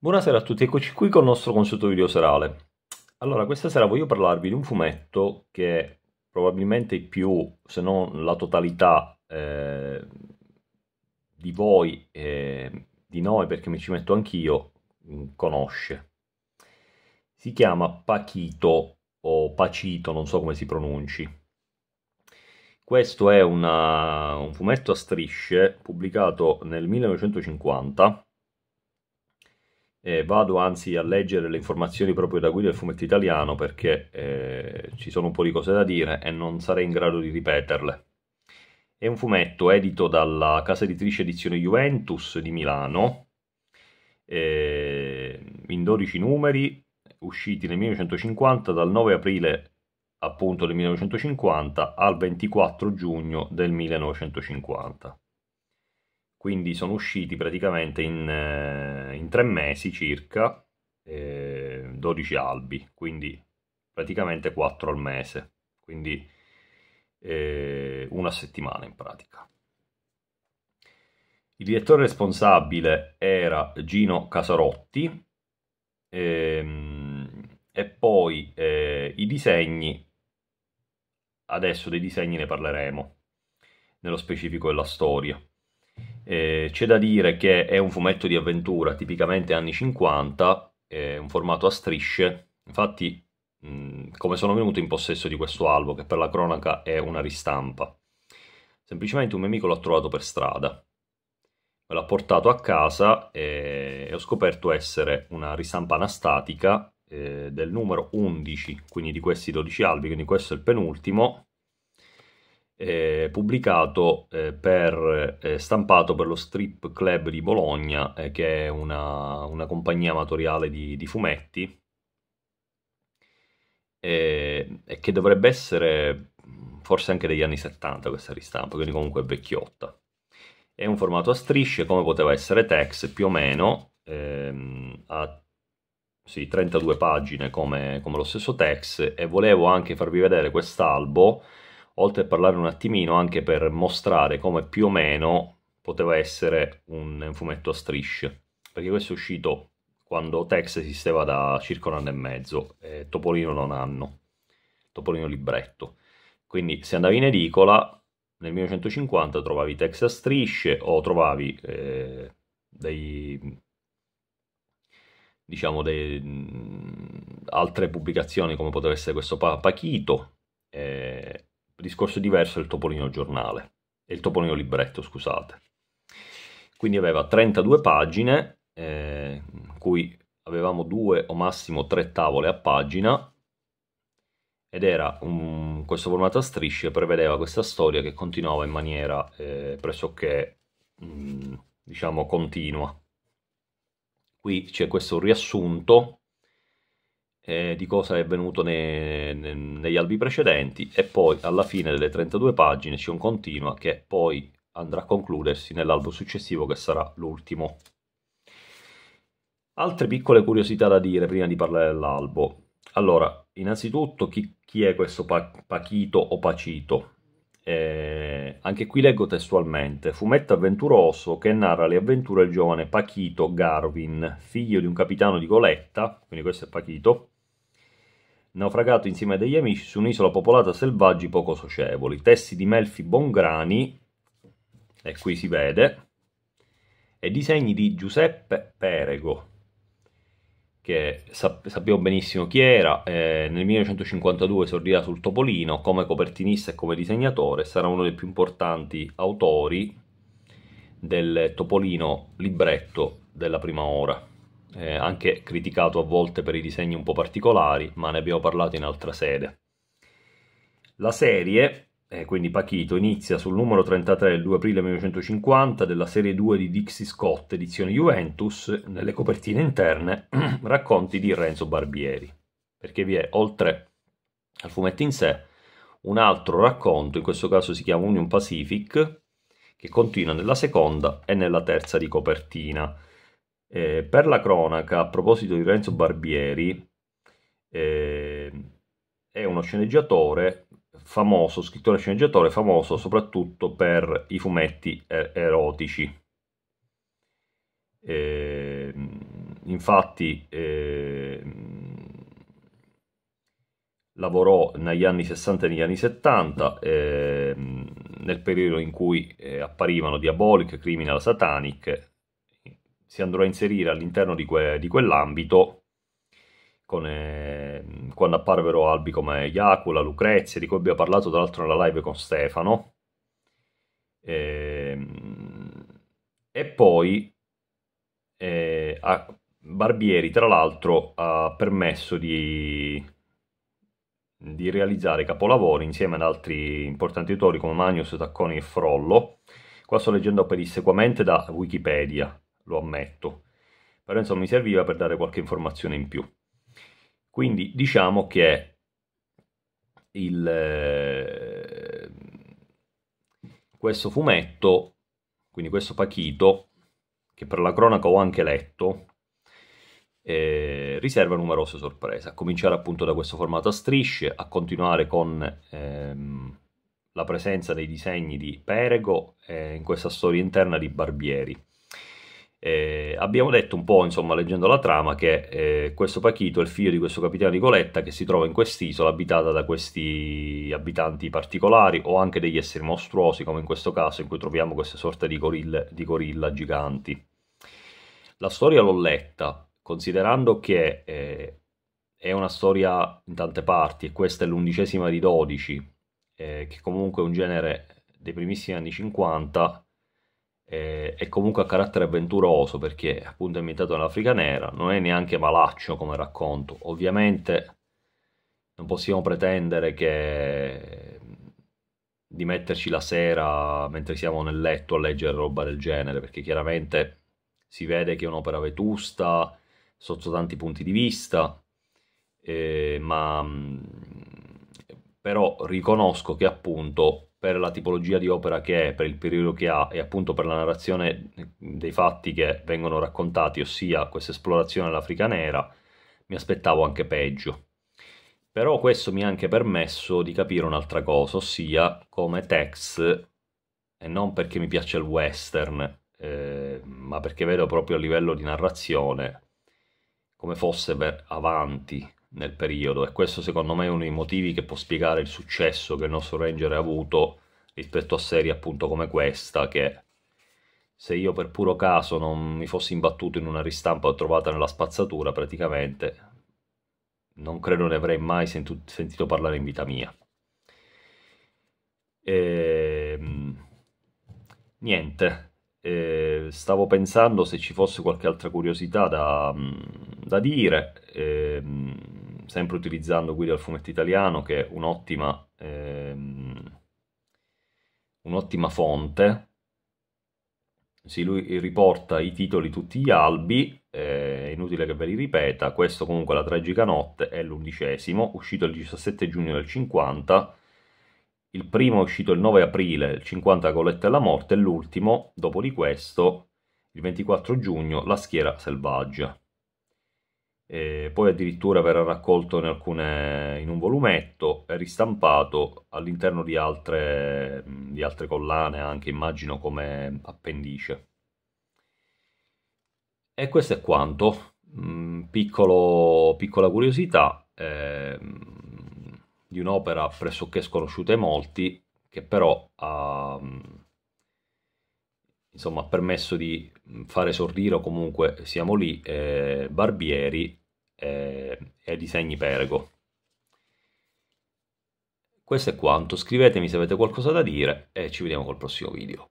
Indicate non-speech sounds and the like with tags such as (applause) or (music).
Buonasera a tutti, eccoci qui con il nostro consueto video serale. Allora, questa sera voglio parlarvi di un fumetto che probabilmente più, se non la totalità eh, di voi, eh, di noi, perché mi ci metto anch'io, mm, conosce. Si chiama Pachito o Pacito, non so come si pronunci. Questo è una, un fumetto a strisce pubblicato nel 1950 eh, vado anzi a leggere le informazioni proprio da Guido del fumetto italiano perché eh, ci sono un po' di cose da dire e non sarei in grado di ripeterle. È un fumetto edito dalla casa editrice edizione Juventus di Milano, eh, in 12 numeri, usciti nel 1950 dal 9 aprile appunto del 1950 al 24 giugno del 1950 quindi sono usciti praticamente in, eh, in tre mesi circa eh, 12 albi, quindi praticamente 4 al mese, quindi eh, una settimana in pratica. Il direttore responsabile era Gino Casarotti ehm, e poi eh, i disegni, adesso dei disegni ne parleremo, nello specifico della storia. Eh, c'è da dire che è un fumetto di avventura, tipicamente anni 50, eh, un formato a strisce. Infatti, mh, come sono venuto in possesso di questo albo, che per la cronaca è una ristampa? Semplicemente un mio amico l'ha trovato per strada. Me l'ha portato a casa e, eh, e ho scoperto essere una ristampa anastatica eh, del numero 11, quindi di questi 12 albi, quindi questo è il penultimo, eh, pubblicato eh, per, eh, stampato per lo Strip Club di Bologna, eh, che è una, una, compagnia amatoriale di, di fumetti, eh, e che dovrebbe essere forse anche degli anni 70 questa ristampa, quindi comunque è vecchiotta. È un formato a strisce, come poteva essere Tex, più o meno, ehm, a sì, 32 pagine come, come lo stesso Tex, e volevo anche farvi vedere quest'albo, oltre a parlare un attimino anche per mostrare come più o meno poteva essere un fumetto a strisce, perché questo è uscito quando Tex esisteva da circa un anno e mezzo, e Topolino non hanno, Topolino libretto. Quindi se andavi in edicola nel 1950 trovavi Tex a strisce o trovavi eh, dei, diciamo, dei, mh, altre pubblicazioni come poteva essere questo Papachito, eh, discorso diverso è il Topolino giornale, il Topolino libretto, scusate. Quindi aveva 32 pagine, eh, in cui avevamo due o massimo tre tavole a pagina, ed era un, questo formato a strisce, prevedeva questa storia che continuava in maniera eh, pressoché, mh, mm, diciamo, continua. Qui c'è questo riassunto eh, di cosa è avvenuto ne, ne, negli albi precedenti e poi alla fine delle 32 pagine c'è un continua che poi andrà a concludersi nell'albo successivo che sarà l'ultimo. Altre piccole curiosità da dire prima di parlare dell'albo. Allora, innanzitutto chi, chi è questo pa- Pachito o Pacito? Eh, anche qui leggo testualmente, fumetto avventuroso che narra le avventure del giovane Pachito Garvin, figlio di un capitano di goletta, quindi questo è Pachito, naufragato insieme a degli amici su un'isola popolata selvaggi poco socievoli. Testi di Melfi Bongrani, e qui si vede, e disegni di Giuseppe Perego, che sappiamo benissimo chi era, eh, nel 1952 esordirà sul Topolino come copertinista e come disegnatore, sarà uno dei più importanti autori del Topolino libretto della prima ora eh, anche criticato a volte per i disegni un po' particolari, ma ne abbiamo parlato in altra sede. La serie, eh, quindi Pachito, inizia sul numero 33 del 2 aprile 1950 della serie 2 di Dixie Scott, edizione Juventus, nelle copertine interne, (clears throat) racconti di Renzo Barbieri, perché vi è, oltre al fumetto in sé, un altro racconto, in questo caso si chiama Union Pacific, che continua nella seconda e nella terza di copertina eh, per la cronaca, a proposito di Renzo Barbieri, eh, è uno sceneggiatore famoso, scrittore sceneggiatore famoso soprattutto per i fumetti er- erotici. Eh, infatti eh, lavorò negli anni 60 e negli anni 70 eh, nel periodo in cui eh, apparivano Diabolic, Criminal, Satanic si andrò a inserire all'interno di, que, di quell'ambito con, eh, quando apparvero albi come Iacula, Lucrezia, di cui abbiamo parlato tra l'altro nella live con Stefano. E, ehm, e poi eh, a, Barbieri, tra l'altro, ha permesso di, di, realizzare capolavori insieme ad altri importanti autori come Magnus, Tacconi e Frollo. Qua sto leggendo pedissequamente da Wikipedia lo ammetto. Però insomma mi serviva per dare qualche informazione in più. Quindi diciamo che il, eh, questo fumetto, quindi questo Pachito, che per la cronaca ho anche letto, eh, riserva numerose sorprese, a cominciare appunto da questo formato a strisce, a continuare con ehm, la presenza dei disegni di Perego eh, in questa storia interna di Barbieri. Eh, abbiamo detto un po', insomma, leggendo la trama, che eh, questo Pachito è il figlio di questo capitano Nicoletta che si trova in quest'isola abitata da questi abitanti particolari o anche degli esseri mostruosi, come in questo caso in cui troviamo queste sorte di, gorille, di gorilla giganti. La storia l'ho letta, considerando che eh, è una storia in tante parti e questa è l'undicesima di 12, eh, che comunque è un genere dei primissimi anni 50 è comunque a carattere avventuroso perché appunto è ambientato nell'Africa nera, non è neanche malaccio come racconto. Ovviamente non possiamo pretendere che di metterci la sera mentre siamo nel letto a leggere roba del genere, perché chiaramente si vede che è un'opera vetusta sotto tanti punti di vista, eh, ma mm, però riconosco che appunto per la tipologia di opera che è, per il periodo che ha e appunto per la narrazione dei fatti che vengono raccontati, ossia questa esplorazione dell'Africa nera, mi aspettavo anche peggio. Però questo mi ha anche permesso di capire un'altra cosa, ossia come Tex, e non perché mi piace il western, eh, ma perché vedo proprio a livello di narrazione come fosse avanti nel periodo e questo secondo me è uno dei motivi che può spiegare il successo che il nostro Ranger ha avuto rispetto a serie appunto come questa che se io per puro caso non mi fossi imbattuto in una ristampa trovata nella spazzatura praticamente non credo ne avrei mai sentito parlare in vita mia e... Ehm, niente e ehm, stavo pensando se ci fosse qualche altra curiosità da, da dire e ehm, sempre utilizzando Guida al fumetto italiano, che è un'ottima, ehm, un'ottima fonte. Sì, lui riporta i titoli tutti gli albi, eh, inutile che ve li ripeta, questo comunque La tragica notte è l'undicesimo, uscito il 17 giugno del 50, il primo è uscito il 9 aprile, il 50 Coletta e la morte, e l'ultimo, dopo di questo, il 24 giugno, La schiera selvaggia e poi addirittura verrà raccolto in, alcune, in un volumetto e ristampato all'interno di altre, di altre collane, anche immagino come appendice. E questo è quanto, mm, Piccolo, piccola curiosità eh, di un'opera pressoché sconosciuta ai molti, che però ha mm, insomma, permesso di fare sorridere o comunque siamo lì eh, Barbieri eh, e disegni Perego. Questo è quanto, scrivetemi se avete qualcosa da dire e ci vediamo col prossimo video.